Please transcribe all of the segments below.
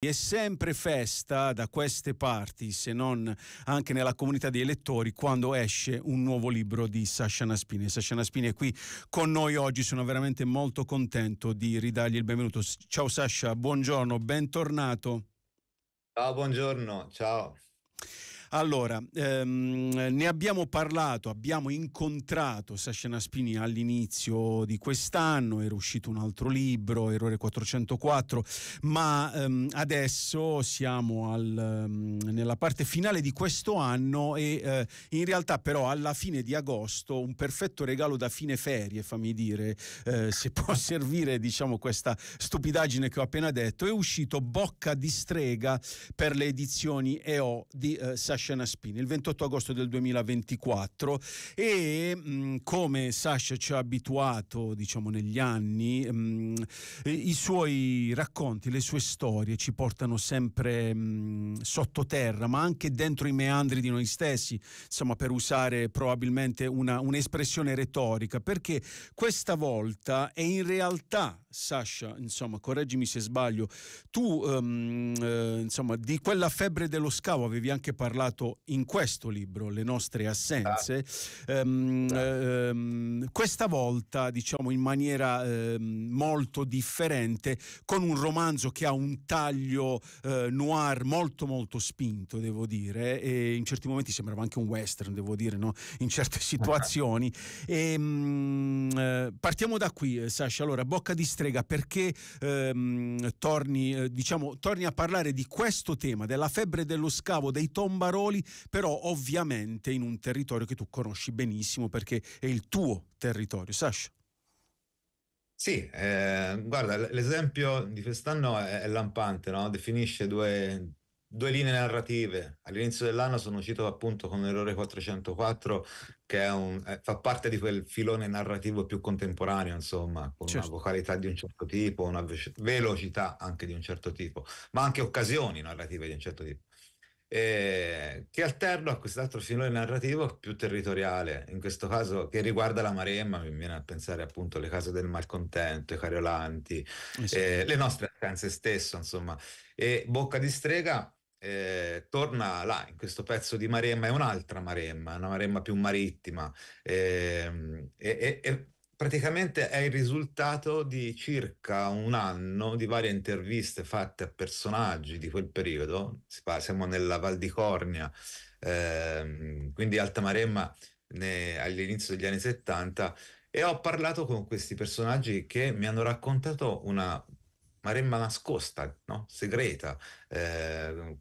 È sempre festa da queste parti, se non anche nella comunità di elettori, quando esce un nuovo libro di Sasha Naspini. Sasha Naspini è qui con noi oggi, sono veramente molto contento di ridargli il benvenuto. Ciao Sasha, buongiorno, bentornato. Ciao, buongiorno, ciao. Allora, ehm, ne abbiamo parlato, abbiamo incontrato Sasha Naspini all'inizio di quest'anno, era uscito un altro libro, Errore 404, ma ehm, adesso siamo al, ehm, nella parte finale di questo anno e eh, in realtà però alla fine di agosto un perfetto regalo da fine ferie, fammi dire, eh, se può servire diciamo questa stupidaggine che ho appena detto, è uscito Bocca di strega per le edizioni EO di eh, Sasha Sasha Naspini il 28 agosto del 2024 e mh, mm, come Sasha ci ha abituato diciamo negli anni mh, mm, i suoi racconti, le sue storie ci portano sempre mm, sottoterra ma anche dentro i meandri di noi stessi insomma per usare probabilmente una, un'espressione retorica perché questa volta è in realtà Sasha insomma correggimi se sbaglio tu um, eh, insomma di quella febbre dello scavo avevi anche parlato ricordato in questo libro, Le nostre assenze, ah. Um, ah. Um, questa volta diciamo in maniera um, molto differente, con un romanzo che ha un taglio uh, noir molto molto spinto, devo dire, e in certi momenti sembrava anche un western, devo dire, no? in certe ah. situazioni. Ah. E, uh, partiamo da qui, eh, Sasha, allora, Bocca di strega, perché torni, eh, diciamo, torni a parlare di questo tema, della febbre dello scavo, dei tombaroni, Baroli, però ovviamente in un territorio che tu conosci benissimo perché è il tuo territorio, Sasha. Sì, eh, guarda, l'esempio di quest'anno è, è lampante, no? definisce due, due linee narrative. All'inizio dell'anno sono uscito appunto con l'errore 404, che è un, è, eh, fa parte di quel filone narrativo più contemporaneo, insomma, con certo. una vocalità di un certo tipo, una ve- velocità anche di un certo tipo, ma anche occasioni narrative di un certo tipo eh, che alterno a quest'altro filone narrativo più territoriale, in questo caso che riguarda la Maremma, mi viene a pensare appunto alle case del malcontento, i cariolanti, esatto. eh, le nostre vacanze stesso, insomma. E Bocca di Strega eh, torna là, in questo pezzo di Maremma, è un'altra Maremma, una Maremma più marittima. Ehm, e praticamente è il risultato di circa un anno di varie interviste fatte a personaggi di quel periodo, siamo nella Val di Cornia, ehm, quindi Alta Maremma ne, all'inizio degli anni 70, e ho parlato con questi personaggi che mi hanno raccontato una Maremma nascosta, no? segreta. Eh,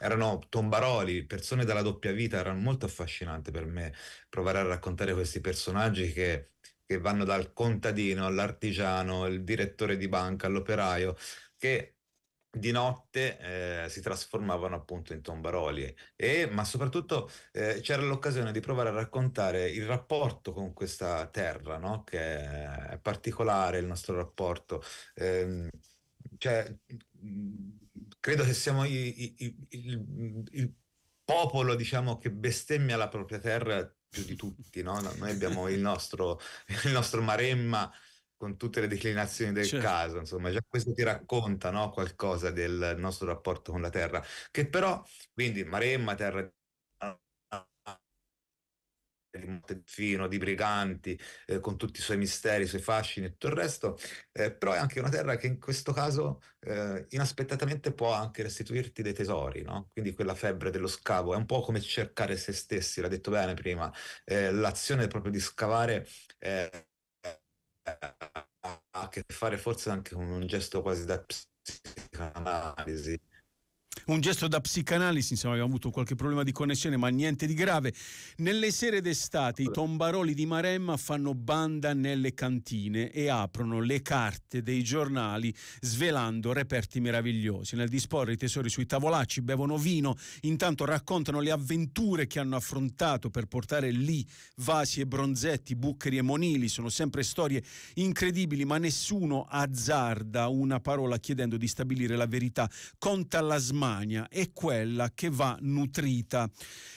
erano tombaroli, persone dalla doppia vita, era molto affascinante per me provare a raccontare questi personaggi che che vanno dal contadino all'artigiano, il direttore di banca, all'operaio, che di notte eh, si trasformavano appunto in tombaroli, e, ma soprattutto eh, c'era l'occasione di provare a raccontare il rapporto con questa terra, no? che è particolare il nostro rapporto. Eh, cioè, credo che siamo i, i, i, il, il popolo diciamo, che bestemmia la propria terra più di tutti, no? Noi abbiamo il nostro, il nostro Maremma con tutte le declinazioni del certo. caso, insomma, già questo ti racconta no? qualcosa del nostro rapporto con la Terra, che però, quindi Maremma, Terra di Montezzino, di Briganti, eh, con tutti i suoi misteri, i suoi fascini e tutto il resto, eh, però è anche una terra che in questo caso eh, inaspettatamente può anche restituirti dei tesori, no? quindi quella febbre dello scavo, è un po' come cercare se stessi, l'ha detto bene prima, eh, l'azione proprio di scavare eh, ha a che fare forse anche con un gesto quasi da psicanalisi un gesto da psicanalisi, insomma abbiamo avuto qualche problema di connessione, ma niente di grave. Nelle sere d'estate i tombaroli di Maremma fanno banda nelle cantine e aprono le carte dei giornali svelando reperti meravigliosi. Nel disporre i tesori sui tavolacci bevono vino, intanto raccontano le avventure che hanno affrontato per portare lì vasi e bronzetti, buccheri e monili, sono sempre storie incredibili, ma nessuno azzarda una parola chiedendo di stabilire la verità. Conta la smania smania è quella che va nutrita.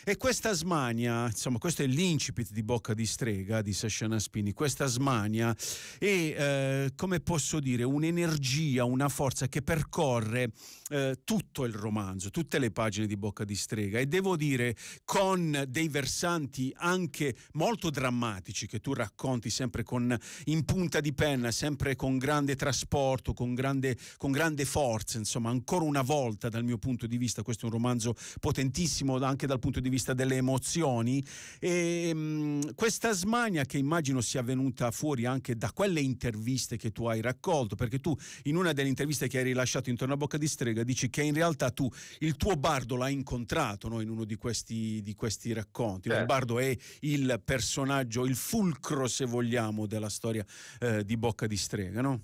E questa smania, insomma, questo è l'incipit di Bocca di Strega di Sasciana Spini, questa smania è, eh, come posso dire, un'energia, una forza che percorre eh, tutto il romanzo, tutte le pagine di Bocca di Strega e devo dire con dei versanti anche molto drammatici che tu racconti sempre con, in punta di penna, sempre con grande trasporto, con grande, con grande forza, insomma, ancora una volta dal mio punto di vista punto di vista, questo è un romanzo potentissimo anche dal punto di vista delle emozioni, e, ehm, mh, questa smania che immagino sia venuta fuori anche da quelle interviste che tu hai raccolto, perché tu in una delle interviste che hai rilasciato intorno a Bocca di Strega dici che in realtà tu il tuo bardo l'hai incontrato no, in uno di questi, di questi racconti, eh. il certo. bardo è il personaggio, il fulcro se vogliamo della storia eh, di Bocca di Strega, no?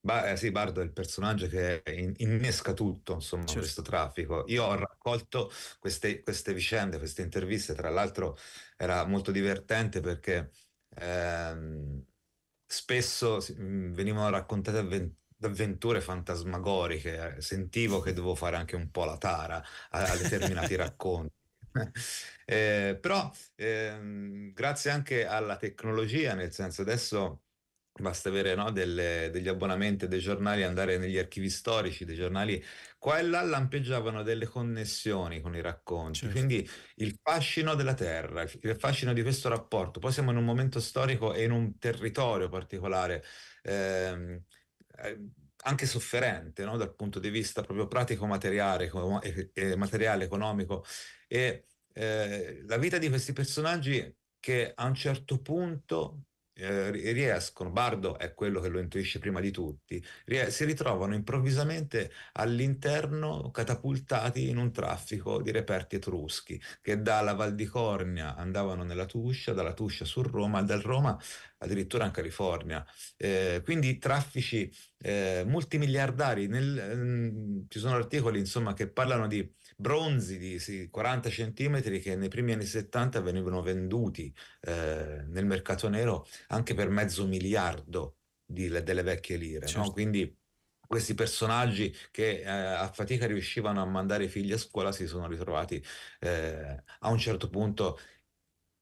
Ba- eh, sì, Bardo è il personaggio che in- innesca tutto, insomma, certo. questo traffico. Io ho raccolto queste, queste, vicende, queste interviste, tra l'altro era molto divertente perché ehm, spesso mm, venivano raccontate avventure avventure fantasmagoriche, sentivo che dovevo fare anche un po' la tara a, a determinati racconti. eh, però ehm, grazie anche alla tecnologia, nel senso adesso basta avere no, delle, degli abbonamenti dei giornali, andare negli archivi storici dei giornali, qua e là lampeggiavano delle connessioni con i racconti, certo. quindi il fascino della terra, il fascino di questo rapporto, poi siamo in un momento storico e in un territorio particolare. Ehm, eh, anche sofferente no, dal punto di vista proprio pratico-materiale, materiale, economico. E eh, la vita di questi personaggi che a un certo punto eh, riescono, Bardo è quello che lo intuisce prima di tutti, si ritrovano improvvisamente all'interno catapultati in un traffico di reperti etruschi che dalla Val di Cornia andavano nella Tuscia, dalla Tuscia su Roma, dal Roma addirittura in California. Eh, quindi traffici eh, multimiliardari. Nel, ehm, ci sono articoli insomma, che parlano di bronzi di 40 centimetri che nei primi anni 70 venivano venduti eh, nel mercato nero anche per mezzo miliardo di, delle vecchie lire. Certo. No? Quindi questi personaggi che eh, a fatica riuscivano a mandare i figli a scuola si sono ritrovati eh, a un certo punto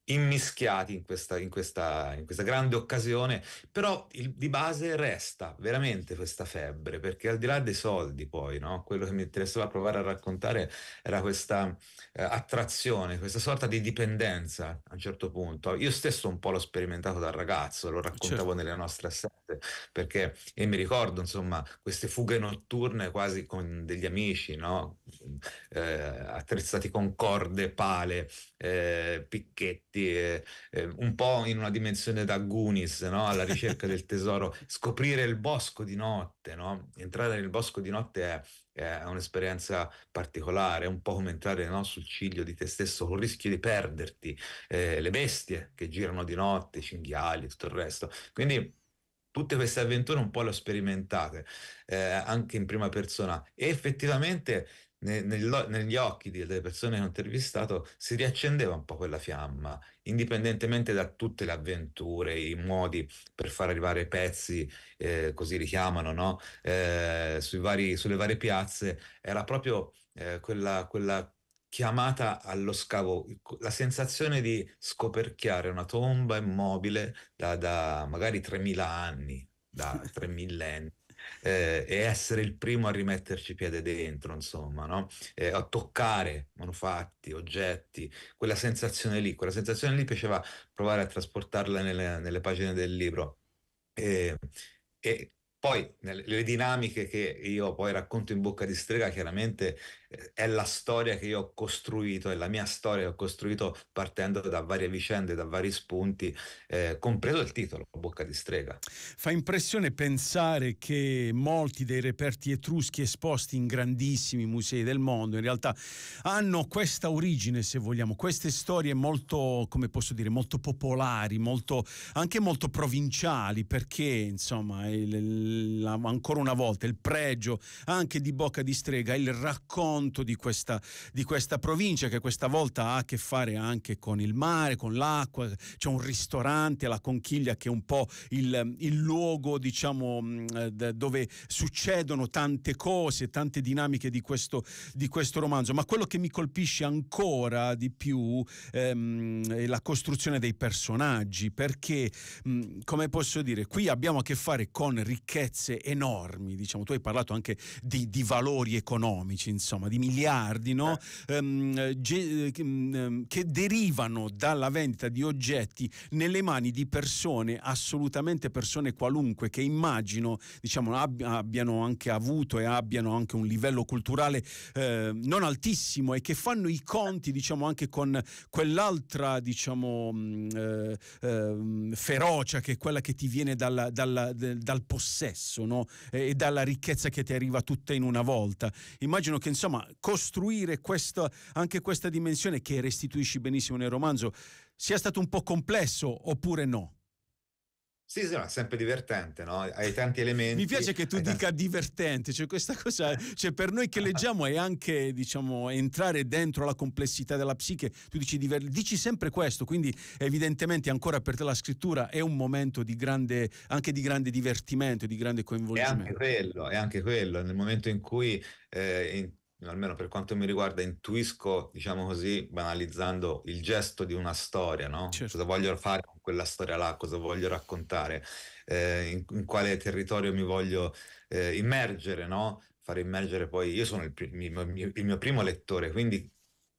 immischiati in questa, in, questa, in questa, grande occasione, però il, di base resta veramente questa febbre, perché al di là dei soldi poi, no? quello che mi interessava provare a raccontare era questa eh, attrazione, questa sorta di dipendenza a un certo punto. Io stesso un po' l'ho sperimentato da ragazzo, lo raccontavo certo. nelle nostre assette, perché e mi ricordo insomma queste fughe notturne quasi con degli amici, no? eh, attrezzati con corde, pale, eh, picchetti, eh, eh, un po' in una dimensione da Goonies, no? alla ricerca del tesoro, scoprire il bosco di notte, no? entrare nel bosco di notte è, è un'esperienza particolare, è un po' come entrare no? sul ciglio di te stesso con il rischio di perderti, eh, le bestie che girano di notte, i cinghiali e tutto il resto. Quindi tutte queste avventure un po' le ho sperimentate eh, anche in prima persona e effettivamente ne, negli occhi delle persone che ho intervistato si riaccendeva un po' quella fiamma, indipendentemente da tutte le avventure, i modi per far arrivare i pezzi, eh, così li chiamano, no? eh, vari, sulle varie piazze, era proprio eh, quella, quella chiamata allo scavo, la sensazione di scoperchiare una tomba immobile da, da magari 3.000 anni, da 3 millenni eh, e essere il primo a rimetterci piede dentro, insomma, no? eh, a toccare manufatti, oggetti, quella sensazione lì, quella sensazione lì piaceva provare a trasportarla nelle, nelle pagine del libro. E, e poi nelle, le dinamiche che io poi racconto in bocca di strega, chiaramente è la storia che io ho costruito, è la mia storia che ho costruito partendo da varie vicende, da vari spunti, eh, compreso il titolo, Bocca di strega. Fa impressione pensare che molti dei reperti etruschi esposti in grandissimi musei del mondo in realtà hanno questa origine, se vogliamo, queste storie molto, come posso dire, molto popolari, molto, anche molto provinciali, perché insomma, il, la, ancora una volta il pregio anche di Bocca di strega, il racconto vanto di questa, di questa provincia che questa volta ha a che fare anche con il mare, con l'acqua, c'è un ristorante, la conchiglia che è un po' il, il luogo diciamo, mm, eh, dove succedono tante cose, tante dinamiche di questo, di questo romanzo, ma quello che mi colpisce ancora di più ehm, è la costruzione dei personaggi, perché mm, come posso dire, qui abbiamo a che fare con ricchezze enormi, diciamo, tu hai parlato anche di, di valori economici, insomma, di miliardi no? ehm, ge- mm, che derivano dalla vendita di oggetti nelle mani di persone, assolutamente persone qualunque, che immagino diciamo, ab- abbiano anche avuto e abbiano anche un livello culturale eh, non altissimo e che fanno i conti diciamo, anche con quell'altra diciamo, mm, eh, eh, ferocia che è quella che ti viene dalla, dalla, de- dal possesso no? e dalla ricchezza che ti arriva tutta in una volta. Immagino che insomma costruire questa, anche questa dimensione che restituisci benissimo nel romanzo sia stato un po' complesso oppure no? Sì, sì, no, è sempre divertente, no? Hai tanti elementi. Mi piace che tu dica tanti... divertente, cioè questa cosa, cioè per noi che leggiamo è anche, diciamo, entrare dentro la complessità della psiche. Tu dici, dici sempre questo, quindi evidentemente ancora per te la scrittura è un momento di grande, anche di grande divertimento, di grande coinvolgimento. È anche quello, è anche quello, nel momento in cui eh, in almeno per quanto mi riguarda, intuisco, diciamo così, banalizzando il gesto di una storia, no? Certo. Cosa voglio fare con quella storia là, cosa voglio raccontare, eh, in, in, quale territorio mi voglio eh, immergere, no? Fare immergere poi... Io sono il, il, il mio primo lettore, quindi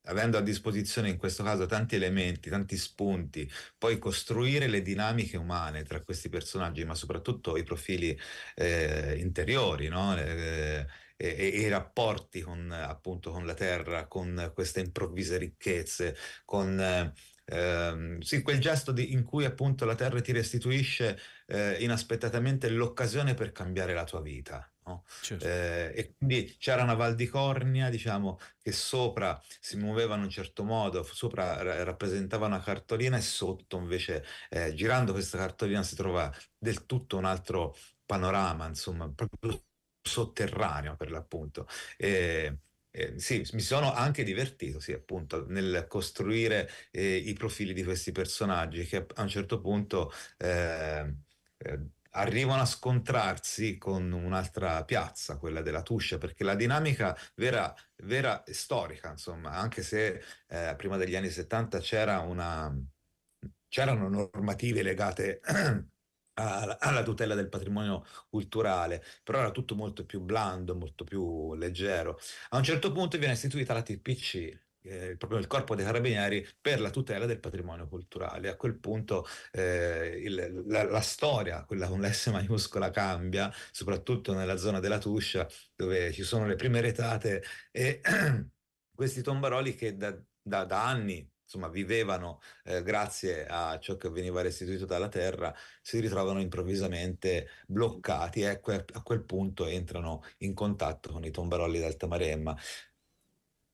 avendo a disposizione in questo caso tanti elementi, tanti spunti, poi costruire le dinamiche umane tra questi personaggi, ma soprattutto i profili eh, interiori, no? Eh, e, e i rapporti con, appunto, con la terra, con queste improvvise ricchezze, con eh, sì, quel gesto di, in cui appunto la terra ti restituisce eh, inaspettatamente l'occasione per cambiare la tua vita. No? Certo. Eh, e quindi c'era una Val di Cornia, diciamo, che sopra si muoveva in un certo modo, sopra ra- rappresentava una cartolina e sotto invece, eh, girando questa cartolina, si trova del tutto un altro panorama, insomma, proprio sotterraneo per l'appunto. E, eh, sì, mi sono anche divertito, sì, appunto, nel costruire eh, i profili di questi personaggi che a un certo punto ehm, eh, arrivano a scontrarsi con un'altra piazza, quella della Tuscia, perché la dinamica vera, vera e storica, insomma, anche se eh, prima degli anni 70 c'era una, c'erano normative legate alla, tutela del patrimonio culturale, però era tutto molto più blando, molto più leggero. A un certo punto viene istituita la TPC, eh, proprio il corpo dei carabinieri per la tutela del patrimonio culturale. A quel punto eh, il, la, la, storia, quella con l'S maiuscola, cambia, soprattutto nella zona della Tuscia, dove ci sono le prime retate e questi tombaroli che da, da, da anni insomma, vivevano eh, grazie a ciò che veniva restituito dalla terra, si ritrovano improvvisamente bloccati e a quel, a quel punto entrano in contatto con i tombarolli d'Alta Maremma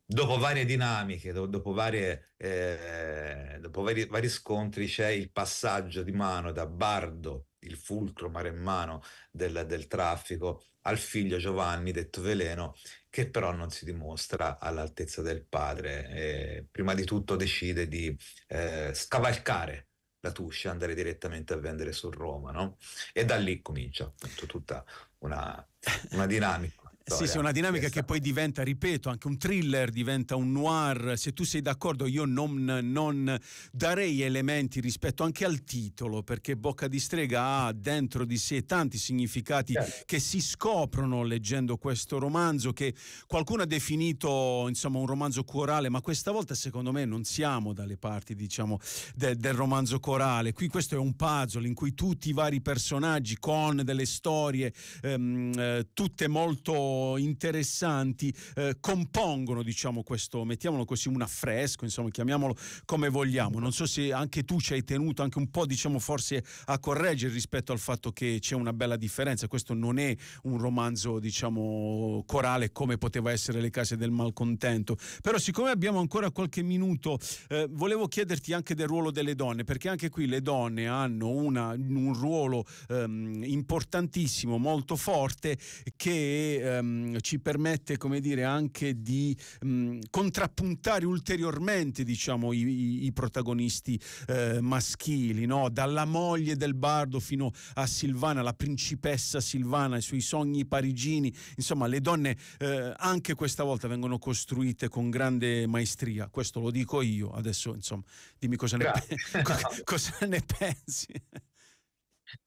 dopo varie dinamiche, dopo, varie, eh, dopo vari, vari, scontri, c'è il passaggio di mano da bardo il fulcro maremmano del, del, traffico, al figlio Giovanni, detto veleno, che però non si dimostra all'altezza del padre. E prima di tutto decide di eh, scavalcare la Tuscia, andare direttamente a vendere su Roma, no? E da lì comincia appunto tutta una, una dinamica sì, sì, una dinamica questa. che poi diventa, ripeto, anche un thriller, diventa un noir. Se tu sei d'accordo, io non, non darei elementi rispetto anche al titolo, perché Bocca di Strega ha dentro di sé tanti significati certo. che si scoprono leggendo questo romanzo, che qualcuno ha definito insomma un romanzo corale, ma questa volta secondo me non siamo dalle parti diciamo, de, del romanzo corale. Qui questo è un puzzle in cui tutti i vari personaggi con delle storie, ehm, eh, tutte molto interessanti eh, compongono, diciamo, questo, mettiamolo così, un affresco, insomma, chiamiamolo come vogliamo. Non so se anche tu ci hai tenuto anche un po', diciamo, forse a correggere rispetto al fatto che c'è una bella differenza. Questo non è un romanzo, diciamo, corale come poteva essere Le case del malcontento. Però siccome abbiamo ancora qualche minuto, eh, volevo chiederti anche del ruolo delle donne, perché anche qui le donne hanno una, un ruolo ehm, importantissimo, molto forte, che... Eh, ehm, ci permette come dire, anche di mh, mm, contrappuntare ulteriormente diciamo, i, i, protagonisti eh, maschili, no? dalla moglie del bardo fino a Silvana, la principessa Silvana, i suoi sogni parigini, insomma le donne eh, anche questa volta vengono costruite con grande maestria, questo lo dico io, adesso insomma dimmi cosa, ne, pe- cosa ne pensi.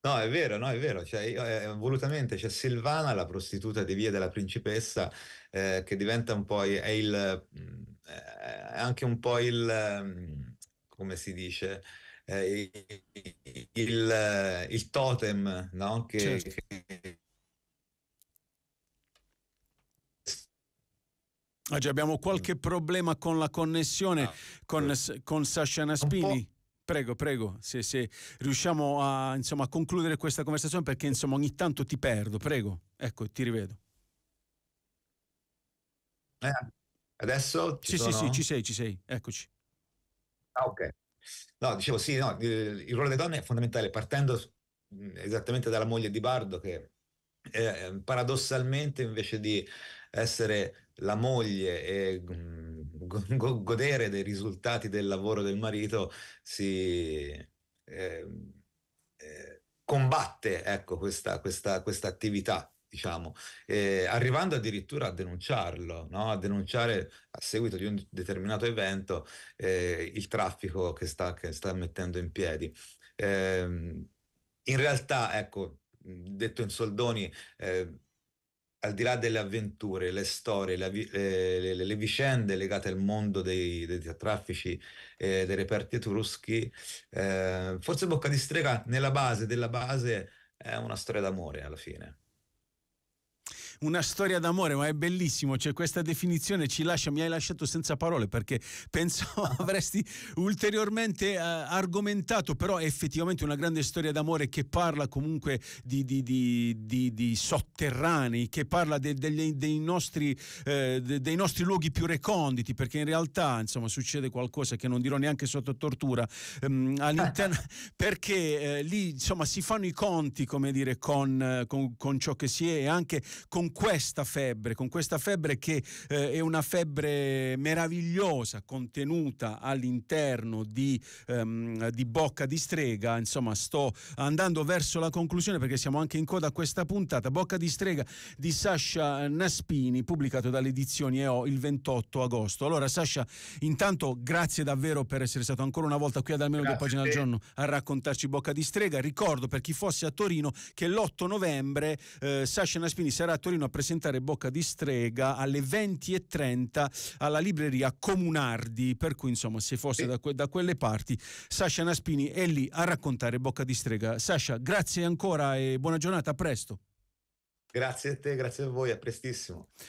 No, è vero, no, è vero. Cioè, io, eh, volutamente c'è cioè Silvana, la prostituta di Via della Principessa, eh, che diventa un po' il, è il, eh, anche un po' il, mm, come si dice, il, il, il, totem, no? Che, certo. che... Ah, Oggi cioè, abbiamo qualche mm. problema con la connessione no. Ah, con, con Sasha Naspini. Prego, prego, se, se riusciamo a, insomma, a, concludere questa conversazione perché insomma, ogni tanto ti perdo, prego, ecco, ti rivedo. Eh, adesso? Ci sì, sono... sì, sì, ci sei, ci sei, eccoci. Ah, ok. No, dicevo sì, no, il, ruolo delle donne è fondamentale, partendo esattamente dalla moglie di Bardo che eh, paradossalmente invece di essere la moglie e... Mh, mm, go- godere dei risultati del lavoro del marito si eh, eh, combatte ecco, questa, questa, questa attività diciamo, eh, arrivando addirittura a denunciarlo, no? a denunciare a seguito di un determinato evento eh, il traffico che sta, che sta, mettendo in piedi. Eh, in realtà, ecco, detto in soldoni, eh, al di là delle avventure, le storie, la, eh, le, le, vicende legate al mondo dei, dei traffici e eh, dei reperti etruschi, eh, forse Bocca di Strega nella base della base è una storia d'amore alla fine una storia d'amore, ma è bellissimo, cioè questa definizione ci lascia, mi hai lasciato senza parole perché penso avresti ulteriormente eh, argomentato, però è effettivamente una grande storia d'amore che parla comunque di, di, di, di sotterranei, che parla de, de, de, dei, nostri, eh, dei nostri luoghi più reconditi, perché in realtà insomma, succede qualcosa che non dirò neanche sotto tortura, ehm, all'interno, perché eh, lì insomma, si fanno i conti come dire, con, eh, con, con ciò che si è e anche con questa febbre, con questa febbre che eh, è una febbre meravigliosa contenuta all'interno di, ehm, di, Bocca di Strega. Insomma, sto andando verso la conclusione perché siamo anche in coda a questa puntata. Bocca di Strega di Sasha Naspini, pubblicato dalle edizioni EO il 28 agosto. Allora, Sasha, intanto grazie davvero per essere stato ancora una volta qui ad almeno grazie. due pagine al giorno a raccontarci Bocca di Strega. Ricordo per chi fosse a Torino che l'8 novembre eh, Sasha Naspini sarà a Torino a presentare Bocca di Strega alle 20.30 alla libreria Comunardi, per cui insomma se fosse da, que- da quelle parti Sasha Naspini è lì a raccontare Bocca di Strega. Sasha, grazie ancora e buona giornata, a presto. Grazie a te, grazie a voi, a prestissimo.